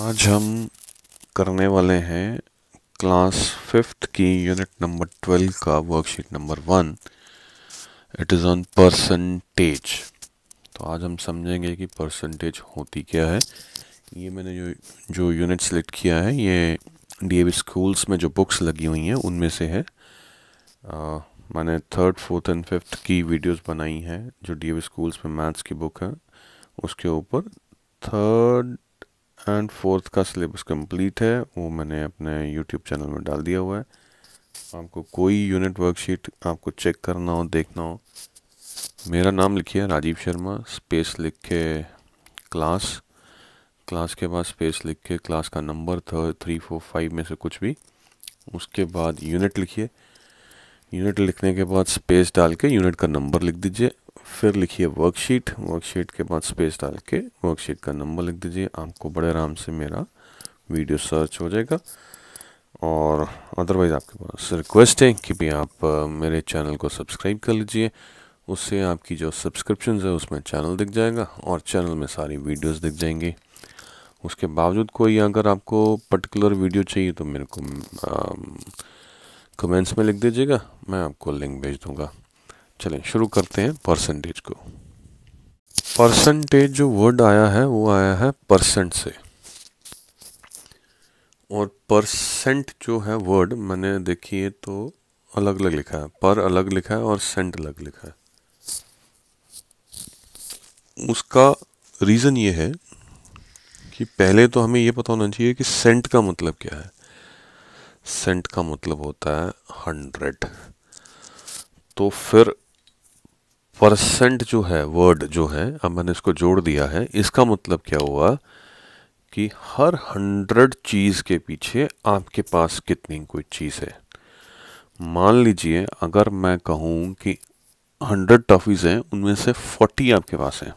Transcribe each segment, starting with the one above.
आज हम करने वाले हैं क्लास फिफ्थ की यूनिट नंबर ट्वेल्व का worksheet number one it is on percentage तो आज हम समझेंगे कि परसेंटेज होती क्या है ये मैंने जो जो यूनिट सेलेक्ट किया है ये डीएवी स्कूल्स में जो बुक्स लगी हुई हैं उनमें से है आ, मैंने थर्ड फोर्थ एंड फिफ्थ की वीडियोस बनाई हैं जो डीएवी स्कूल्स में मैथ्स की बुक है उसके ऊपर थर्ड एंड फोर्थ का सिलेबस कंप्लीट है वो मैंने अपने यूट्यूब चैनल में डाल दिया हुआ है आपको कोई यूनिट वर्कशीट आपको चेक करना हो देखना हो मेरा नाम लिखिए राजीव शर्मा स्पेस लिख के क्लास क्लास के बाद स्पेस लिख के क्लास का नंबर था थ्री फोर फाइव में से कुछ भी उसके बाद यूनिट लिखिए यूनिट लिखने के बाद स्पेस डाल के यूनिट का नंबर लिख दीजिए फिर लिखिए वर्कशीट वर्कशीट के बाद स्पेस डाल के वर्कशीट का नंबर लिख दीजिए आपको बड़े आराम से मेरा वीडियो सर्च हो जाएगा और अदरवाइज़ आपके पास रिक्वेस्ट है कि भी आप मेरे चैनल को सब्सक्राइब कर लीजिए उससे आपकी जो सब्सक्रिप्शन है उसमें चैनल दिख जाएगा और चैनल में सारी वीडियोस दिख जाएंगी उसके बावजूद कोई अगर आपको पर्टिकुलर वीडियो चाहिए तो मेरे को कमेंट्स में लिख दीजिएगा मैं आपको लिंक भेज दूँगा चलें शुरू करते हैं परसेंटेज को परसेंटेज जो वर्ड आया है वो आया है परसेंट से और परसेंट जो है वर्ड मैंने देखिए तो अलग अलग लिखा है पर अलग लिखा है और सेंट अलग लिखा है उसका रीज़न ये है कि पहले तो हमें ये पता होना चाहिए कि सेंट का मतलब क्या है सेंट का मतलब होता है हंड्रेड तो फिर परसेंट जो है वर्ड जो है अब मैंने इसको जोड़ दिया है इसका मतलब क्या हुआ कि हर हंड्रेड चीज़ के पीछे आपके पास कितनी कोई चीज़ है मान लीजिए अगर मैं कहूँ कि हंड्रेड टॉफ़ीज़ हैं उनमें से फोर्टी आपके पास हैं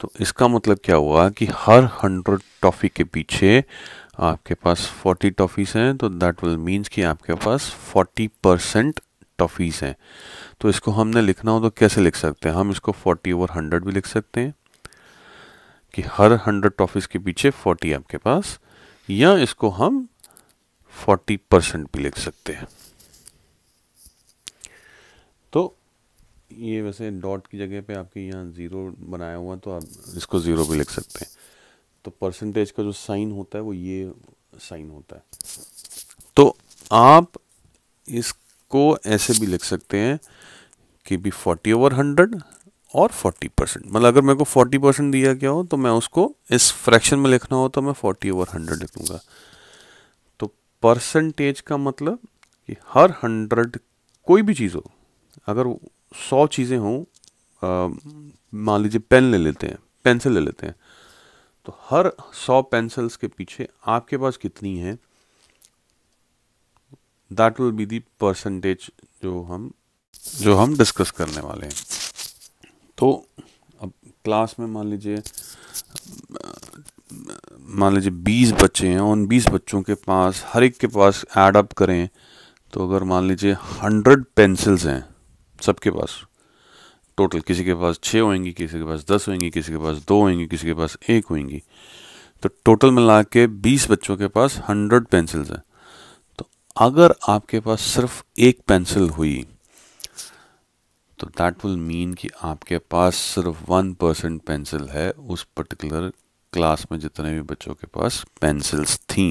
तो इसका मतलब क्या हुआ कि हर हंड्रेड टॉफ़ी के पीछे आपके पास फोर्टी टॉफ़ीज़ हैं तो दैट विल मीन्स कि आपके पास फोर्टी परसेंट टॉफ़ीस हैं तो इसको हमने लिखना हो तो कैसे लिख सकते हैं हम इसको 40 ओवर 100 भी लिख सकते हैं कि हर 100 टॉफ़ीस के पीछे 40 आपके पास या इसको हम 40 परसेंट भी लिख सकते हैं तो ये वैसे डॉट की जगह पे आपके यहाँ ज़ीरो बनाया हुआ तो आप इसको ज़ीरो भी लिख सकते हैं तो परसेंटेज का जो साइन होता है वो ये साइन होता है तो आप इस को ऐसे भी लिख सकते हैं कि भी फोर्टी ओवर हंड्रेड और फोर्टी परसेंट मतलब अगर मेरे को फोर्टी परसेंट दिया गया हो तो मैं उसको इस फ्रैक्शन में लिखना हो तो मैं फोर्टी ओवर हंड्रेड लिखूंगा तो परसेंटेज का मतलब कि हर हंड्रेड कोई भी चीज़ हो अगर सौ चीज़ें हों मान लीजिए पेन ले लेते हैं पेंसिल ले लेते हैं तो हर सौ पेंसिल्स के पीछे आपके पास कितनी है that will be the percentage जो हम जो हम डिस्कस करने वाले हैं तो अब क्लास में मान लीजिए मान लीजिए बीस बच्चे हैं उन बीस बच्चों के पास हर एक के पास एड अप करें तो अगर मान लीजिए हंड्रेड पेंसिल्स हैं सबके पास टोटल किसी के पास छः होएंगी किसी के पास दस होएंगी किसी के पास दो होएंगी किसी के पास एक होएंगी तो टोटल मिला के बीस बच्चों के पास हंड्रेड पेंसिल्स हैं अगर आपके पास सिर्फ एक पेंसिल हुई तो दैट विल मीन कि आपके पास सिर्फ वन परसेंट पेंसिल है उस पर्टिकुलर क्लास में जितने भी बच्चों के पास पेंसिल्स थी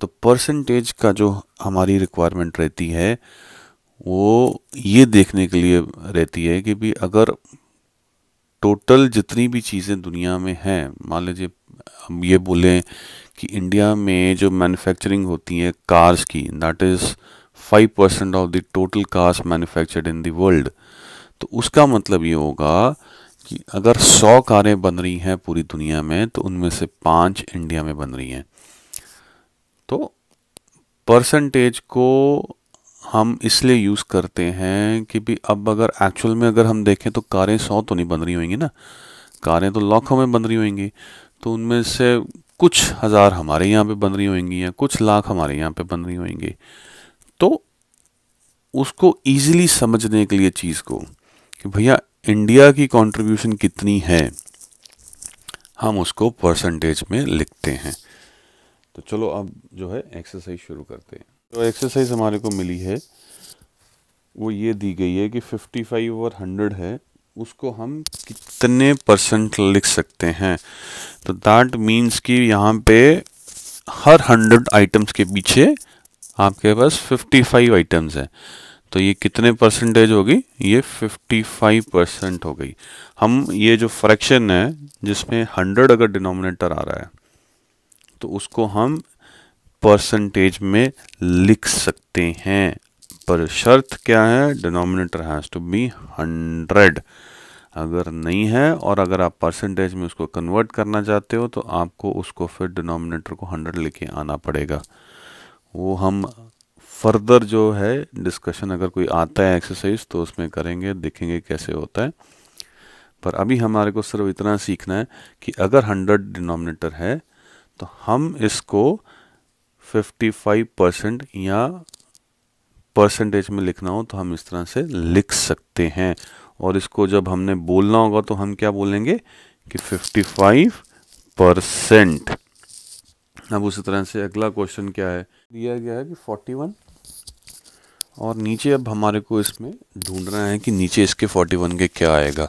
तो परसेंटेज का जो हमारी रिक्वायरमेंट रहती है वो ये देखने के लिए रहती है कि भी अगर टोटल जितनी भी चीज़ें दुनिया में हैं मान लीजिए हम ये बोलें कि इंडिया में जो मैन्युफैक्चरिंग होती है कार्स की that is five percent of the total cars manufactured in world तो उसका मतलब ये होगा कि अगर सौ कारें बन रही हैं पूरी दुनिया में तो उनमें से पाँच इंडिया में बन रही हैं तो परसेंटेज को हम इसलिए यूज़ करते हैं कि भी अब अगर एक्चुअल में अगर हम देखें तो कारें सौ तो नहीं बन रही होंगी ना कारें तो लाखों में बन रही होंगी तो उनमें से कुछ हज़ार हमारे यहाँ पे बन रही होंगी या कुछ लाख हमारे यहाँ पे बन रही होंगी तो उसको ईजिली समझने के लिए चीज़ को कि भैया इंडिया की कंट्रीब्यूशन कितनी है हम उसको परसेंटेज में लिखते हैं तो चलो अब जो है एक्सरसाइज शुरू करते हैं तो एक्सरसाइज हमारे को मिली है वो ये दी गई है कि 55 और 100 है उसको हम कितने परसेंट लिख सकते हैं तो दैट मीन्स कि यहाँ पे हर हंड्रेड आइटम्स के पीछे आपके पास फिफ्टी फाइव आइटम्स हैं तो ये कितने परसेंटेज होगी ये फिफ्टी फाइव परसेंट हो गई हम ये जो फ्रैक्शन है जिसमें हंड्रेड अगर डिनोमिनेटर आ रहा है तो उसको हम परसेंटेज में लिख सकते हैं पर शर्त क्या है denominator has to be hundred अगर नहीं है और अगर आप परसेंटेज में उसको कन्वर्ट करना चाहते हो तो आपको उसको फिर डिनोमिनेटर को हंड्रेड लेके आना पड़ेगा वो हम फर्दर जो है डिस्कशन अगर कोई आता है एक्सरसाइज तो उसमें करेंगे देखेंगे कैसे होता है पर अभी हमारे को सिर्फ इतना सीखना है कि अगर हंड्रेड डिनोमिनेटर है तो हम इसको 55 परसेंट या परसेंटेज में लिखना हो तो हम इस तरह से लिख सकते हैं और इसको जब हमने बोलना होगा तो हम क्या बोलेंगे कि 55 परसेंट अब उसी तरह से अगला क्वेश्चन क्या है दिया गया है कि 41 और नीचे अब हमारे को इसमें ढूंढना है कि नीचे इसके 41 के क्या आएगा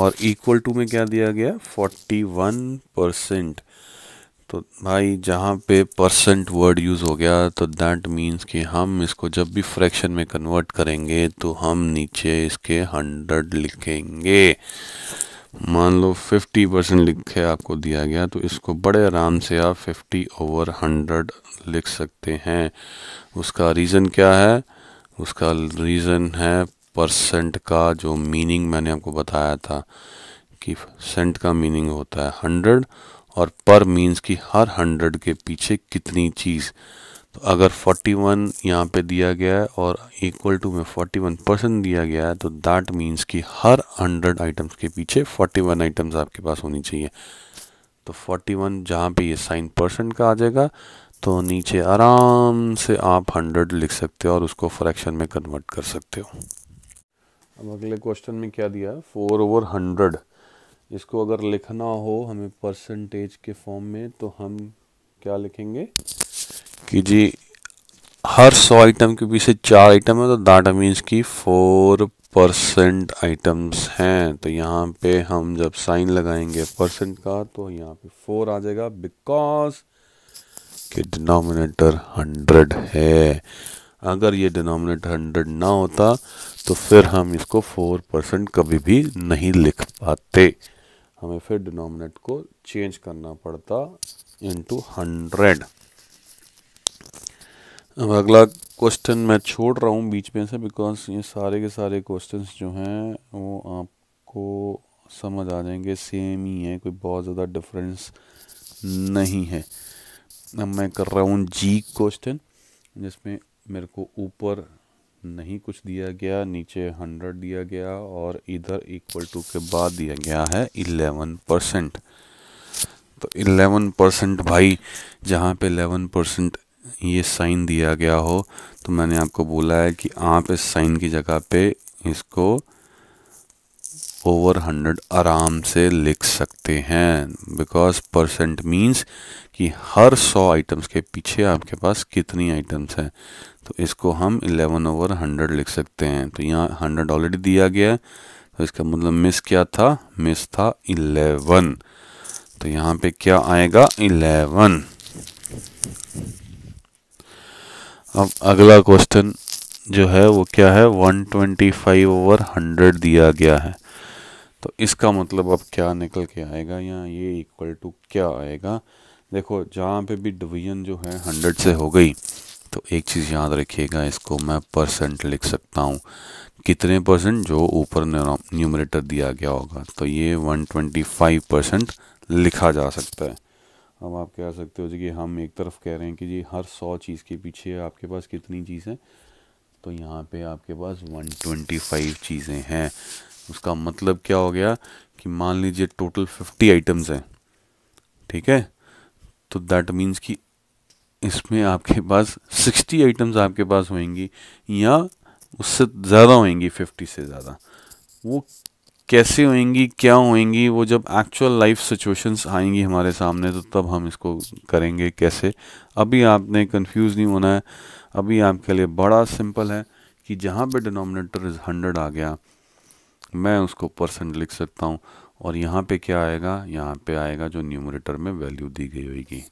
और इक्वल टू में क्या दिया गया 41 परसेंट तो भाई जहाँ पे परसेंट वर्ड यूज़ हो गया तो दैट मींस कि हम इसको जब भी फ्रैक्शन में कन्वर्ट करेंगे तो हम नीचे इसके हंड्रेड लिखेंगे मान लो फिफ्टी परसेंट लिख के आपको दिया गया तो इसको बड़े आराम से आप फिफ्टी ओवर हंड्रेड लिख सकते हैं उसका रीज़न क्या है उसका रीज़न है परसेंट का जो मीनिंग मैंने आपको बताया था कि सेंट का मीनिंग होता है हंड्रेड और पर मीन्स कि हर हंड्रेड के पीछे कितनी चीज़ तो अगर 41 वन यहाँ पर दिया गया है और इक्वल टू में 41 परसेंट दिया गया है तो दैट मीन्स कि हर हंड्रेड आइटम्स के पीछे 41 आइटम्स आपके पास होनी चाहिए तो 41 वन जहाँ पर ये साइन परसेंट का आ जाएगा तो नीचे आराम से आप 100 लिख सकते हो और उसको फ्रैक्शन में कन्वर्ट कर सकते हो अब अगले क्वेश्चन में क्या दिया फोर ओवर हंड्रेड इसको अगर लिखना हो हमें परसेंटेज के फॉर्म में तो हम क्या लिखेंगे कि जी हर सौ आइटम के पीछे चार आइटम है तो दैट मीन्स की फोर परसेंट आइटम्स हैं तो यहाँ पे हम जब साइन लगाएंगे परसेंट का तो यहाँ पे फोर आ जाएगा बिकॉज कि डिनोमिनेटर हंड्रेड है अगर ये डिनोमिनेटर हंड्रेड ना होता तो फिर हम इसको फोर परसेंट कभी भी नहीं लिख पाते हमें फिर डिनोमिनेट को चेंज करना पड़ता इनटू हंड्रेड अब अगला क्वेश्चन मैं छोड़ रहा हूँ बीच में से बिकॉज ये सारे के सारे क्वेश्चंस जो हैं वो आपको समझ आ जाएंगे सेम ही है कोई बहुत ज़्यादा डिफरेंस नहीं है अब मैं कर रहा हूँ जी क्वेश्चन जिसमें मेरे को ऊपर नहीं कुछ दिया गया नीचे हंड्रेड दिया गया और इधर इक्वल टू के बाद दिया गया है इलेवन परसेंट तो 11 परसेंट भाई जहाँ पे इलेवन परसेंट ये साइन दिया गया हो तो मैंने आपको बोला है कि आप इस साइन की जगह पे इसको ओवर हंड्रेड आराम से लिख सकते हैं बिकॉज परसेंट मीन्स कि हर सौ आइटम्स के पीछे आपके पास कितनी आइटम्स हैं तो इसको हम इलेवन ओवर हंड्रेड लिख सकते हैं तो यहाँ हंड्रेड ऑलरेडी दिया गया है तो इसका मतलब मिस क्या था मिस था इलेवन तो यहाँ पे क्या आएगा इलेवन अब अगला क्वेश्चन जो है वो क्या है 125 ओवर 100 दिया गया है तो इसका मतलब अब क्या निकल के आएगा यहाँ ये इक्वल टू क्या आएगा देखो जहाँ पे भी डिवीजन जो है हंड्रेड से हो गई तो एक चीज़ याद रखिएगा इसको मैं परसेंट लिख सकता हूँ कितने परसेंट जो ऊपर न्यूमरेटर दिया गया होगा तो ये 125 परसेंट लिखा जा सकता है अब आप कह सकते हो जी कि हम एक तरफ कह रहे हैं कि जी हर सौ चीज़ के पीछे आपके पास कितनी चीज़ें तो यहाँ पे आपके पास 125 चीज़ें हैं उसका मतलब क्या हो गया कि मान लीजिए टोटल फिफ्टी आइटम्स हैं ठीक है तो दैट मीन्स कि इसमें आपके पास सिक्सटी आइटम्स आपके पास होंगी या उससे ज़्यादा होंगी फिफ्टी से ज़्यादा वो कैसे होएंगी क्या होंगी वो जब एक्चुअल लाइफ सिचुएशंस आएंगी हमारे सामने तो तब हम इसको करेंगे कैसे अभी आपने कंफ्यूज नहीं होना है अभी आपके लिए बड़ा सिंपल है कि जहाँ पे डिनोमिनेटर इज़ हंड्रेड आ गया मैं उसको परसेंट लिख सकता हूँ और यहाँ पे क्या आएगा यहाँ पे आएगा जो न्यूमरेटर में वैल्यू दी गई होगी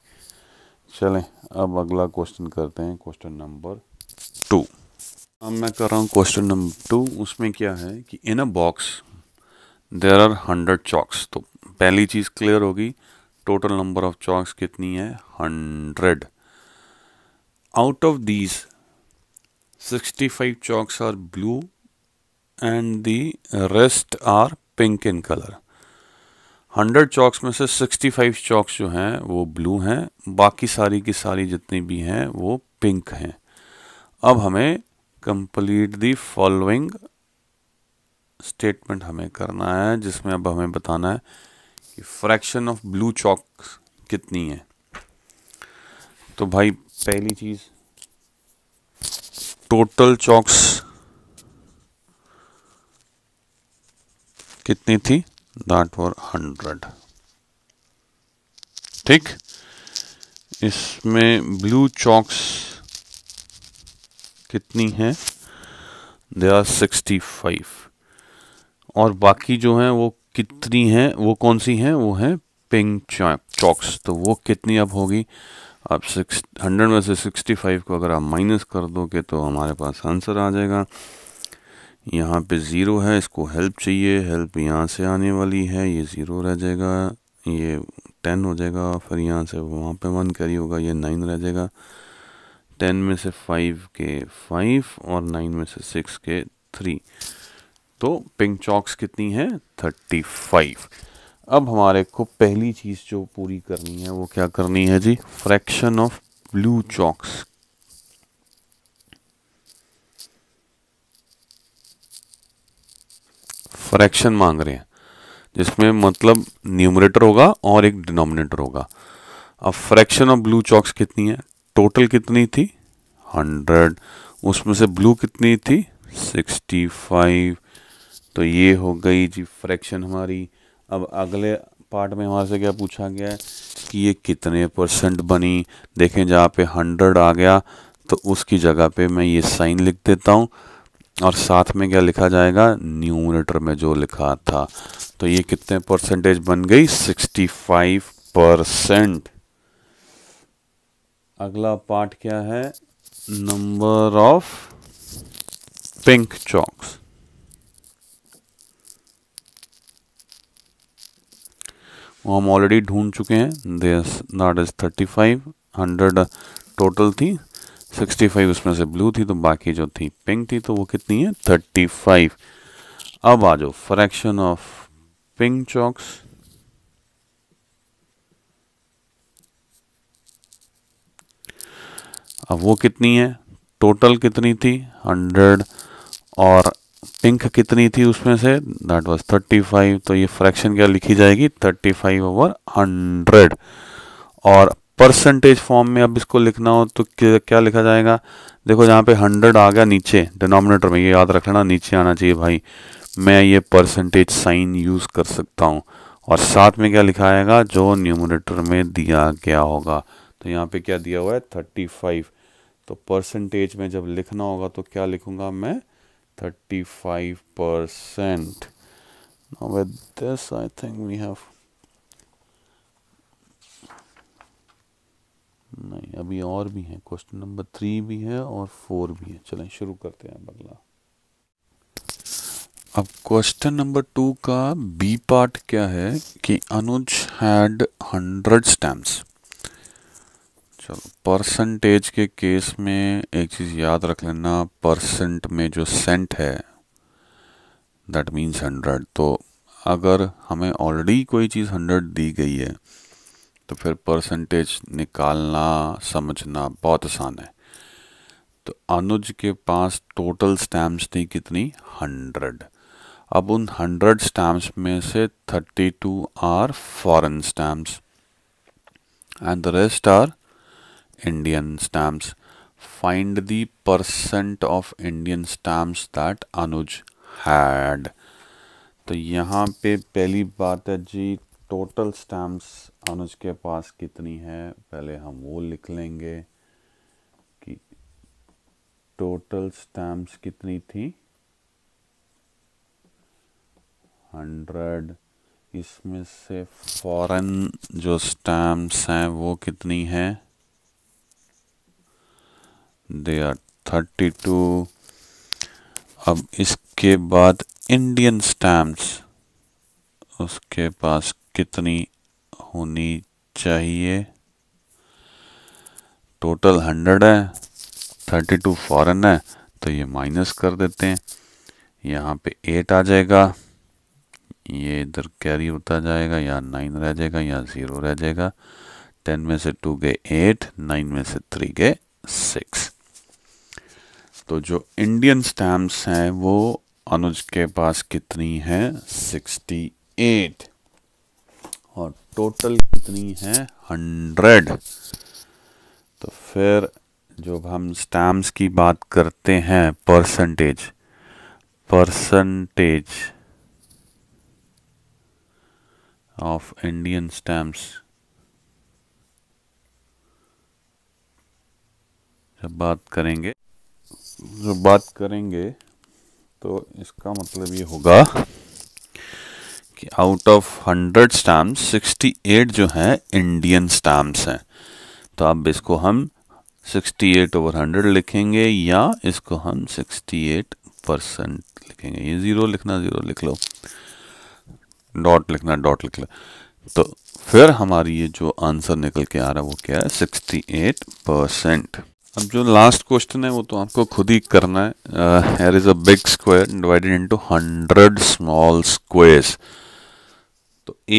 चलें अब अगला क्वेश्चन करते हैं क्वेश्चन नंबर टू अब मैं कर रहा हूँ क्वेश्चन नंबर टू उसमें क्या है कि in a box there are hundred chalks तो पहली चीज़ क्लियर होगी टोटल नंबर ऑफ चॉक्स कितनी है hundred out of these sixty five chalks are blue and the rest are pink in color. 100 chalks में से 65 चॉक्स जो हैं वो ब्लू हैं बाकी सारी की सारी जितनी भी हैं वो पिंक हैं अब हमें कंप्लीट दी फॉलोइंग स्टेटमेंट हमें करना है जिसमें अब हमें बताना है कि फ्रैक्शन ऑफ ब्लू चॉक्स कितनी है तो भाई पहली चीज़ टोटल चॉक्स कितनी थी दैट वर हंड्रेड ठीक इसमें ब्लू चॉक्स कितनी है दे आर सिक्सटी फाइव और बाकी जो हैं वो कितनी हैं वो कौन सी हैं वो हैं पिंक चॉक्स तो वो कितनी अब होगी अब सिक्स हंड्रेड में से सिक्सटी फाइव को अगर आप माइनस कर दोगे तो हमारे पास आंसर आ जाएगा यहाँ पे ज़ीरो है इसको हेल्प चाहिए हेल्प यहाँ से आने वाली है ये ज़ीरो रह जाएगा ये टेन हो जाएगा फिर यहाँ से वहाँ पे वन करी होगा ये नाइन रह जाएगा टेन में से फाइव के फाइव और नाइन में से सिक्स के थ्री तो पिंक चॉक्स कितनी है थर्टी फाइव अब हमारे को पहली चीज़ जो पूरी करनी है वो क्या करनी है जी fraction of blue chalks fraction मांग रहे हैं जिसमें मतलब न्यूमरेटर होगा और एक डिनोमिनेटर होगा अब फ्रैक्शन ऑफ ब्लू चॉक्स कितनी है टोटल कितनी थी हंड्रेड उसमें से ब्लू कितनी थी सिक्सटी फाइव तो ये हो गई जी फ्रैक्शन हमारी अब अगले पार्ट में हमारे से क्या पूछा गया है कि ये कितने परसेंट बनी देखें जहाँ पे हंड्रेड आ गया तो उसकी जगह पे मैं ये साइन लिख देता हूँ और साथ में क्या लिखा जाएगा न्यूमरेटर में जो लिखा था तो ये कितने परसेंटेज बन गई 65 परसेंट अगला पार्ट क्या है नंबर ऑफ पिंक चॉक्स वो हम ऑलरेडी ढूंढ चुके हैं this not is thirty five hundred total थी 65 उसमें से ब्लू थी तो बाकी जो थी पिंक थी तो वो कितनी है थर्टी फाइव अब आ जाओ फ्रैक्शन ऑफ पिंक चॉक्स अब वो कितनी है टोटल कितनी थी हंड्रेड और पिंक कितनी थी उसमें से दैट वाज 35 तो ये फ्रैक्शन क्या लिखी जाएगी 35 ओवर 100 और परसेंटेज फॉर्म में अब इसको लिखना हो तो क्या लिखा जाएगा देखो जहाँ पे हंड्रेड आ गया नीचे डिनोमिनेटर में ये याद रखना नीचे आना चाहिए भाई मैं ये परसेंटेज साइन यूज़ कर सकता हूँ और साथ में क्या लिखा आएगा जो न्यूमिनेटर में दिया गया होगा तो यहाँ पे क्या दिया हुआ है थर्टी फाइव तो परसेंटेज में जब लिखना होगा तो क्या लिखूंगा मैं thirty five percent with this I think we have नहीं अभी और भी हैं क्वेश्चन नंबर थ्री भी है और फोर भी है चलें शुरू करते हैं अगला अब क्वेश्चन नंबर टू का बी पार्ट क्या है कि अनुज हैड हंड्रेड स्टैम्प्स चलो परसेंटेज के केस में एक चीज़ याद रख लेना परसेंट में जो सेंट है दैट मीन्स हंड्रेड तो अगर हमें ऑलरेडी कोई चीज़ हंड्रेड दी गई है तो फिर परसेंटेज निकालना समझना बहुत आसान है तो अनुज के पास टोटल स्टैम्प्स थी कितनी हंड्रेड अब उन हंड्रेड स्टैम्प्स में से thirty two are foreign stamps and the rest are Indian stamps find the percent of Indian stamps that Anuj had तो यहाँ पे पहली बात है जी टोटल स्टैम्प्स अनुज के पास कितनी है पहले हम वो लिख लेंगे कि टोटल स्टैम्प्स कितनी थी हंड्रेड इसमें से फॉरेन जो स्टैम्प्स हैं वो कितनी है दे आर थर्टी टू अब इसके बाद इंडियन स्टैम्प्स उसके पास कितनी होनी चाहिए टोटल हंड्रेड है थर्टी टू फॉरन है तो ये माइनस कर देते हैं यहाँ पे एट आ जाएगा ये इधर कैरी होता जाएगा या नाइन रह जाएगा या ज़ीरो रह जाएगा टेन में से टू गए एट नाइन में से थ्री गए सिक्स तो जो इंडियन स्टैम्प्स हैं वो अनुज के पास कितनी है सिक्सटी एट और टोटल कितनी है हंड्रेड तो फिर जब हम स्टैम्प्स की बात करते हैं percentage percentage of Indian stamps जब बात करेंगे जब बात करेंगे तो इसका मतलब ये होगा कि out of hundred stamps sixty eight जो है इंडियन स्टाम्प्स हैं तो अब इसको हम सिक्सटी एट ओवर हंड्रेड लिखेंगे या इसको हम सिक्सटी एट परसेंट लिखेंगे ये ज़ीरो लिखना ज़ीरो लिख लो डॉट लिखना डॉट लिख लो तो फिर हमारी ये जो आंसर निकल के आ रहा है वो क्या है सिक्सटी एट परसेंट अब जो लास्ट क्वेश्चन है वो तो आपको खुद ही करना है here is a big square divided into hundred small squares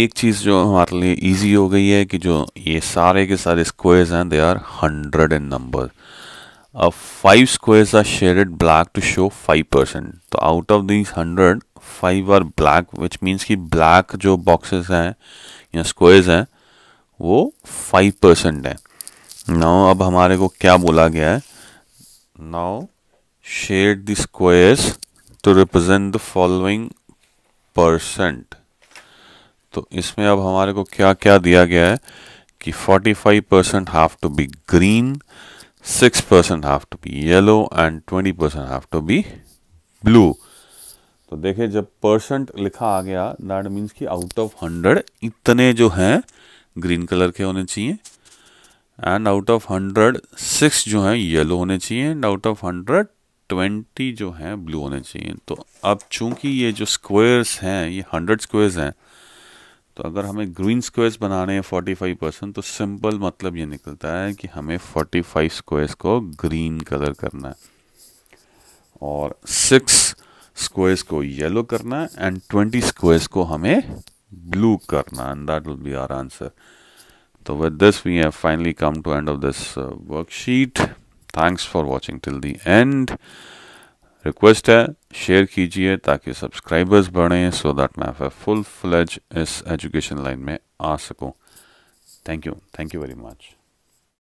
एक चीज़ जो हमारे लिए इजी हो गई है कि जो ये सारे के सारे स्क्वायर्स हैं they are hundred in number अब five squares are shaded black to show five percent तो out of these hundred five are black which means कि ब्लैक जो बॉक्सेस हैं या स्क्वायर्स हैं वो फाइव परसेंट हैं नाउ अब हमारे को क्या बोला गया है now shade the squares to represent the following percent तो इसमें अब हमारे को क्या क्या दिया गया है कि 45 percent have to be green 6 percent have to be yellow and 20 percent have to be blue तो देखे जब परसेंट लिखा आ गया दैट मीन्स कि आउट ऑफ हंड्रेड इतने जो हैं ग्रीन कलर के होने चाहिए and out of hundred six जो हैं येलो होने चाहिए and out of hundred twenty जो हैं ब्लू होने चाहिए तो अब चूंकि ये जो स्क्वेयर्स हैं ये हंड्रेड स्क्वेयर्स हैं तो अगर हमें ग्रीन स्क्वेयर्स बनाने हैं फोर्टी फाइव परसेंट तो सिंपल मतलब ये निकलता है कि हमें फोर्टी फाइव स्क्वेयर्स को ग्रीन कलर करना है और सिक्स स्क्वेयर्स को येलो करना है एंड ट्वेंटी स्क्वेयर्स को हमें ब्लू करना and that will be our answer तो with this we have finally come to end of this worksheet thanks for watching till the end request है share कीजिए ताकि सब्सक्राइबर्स बढ़ें सो दैट मैं full फ्लज इस एजुकेशन लाइन में आ सकूं thank you thank you very much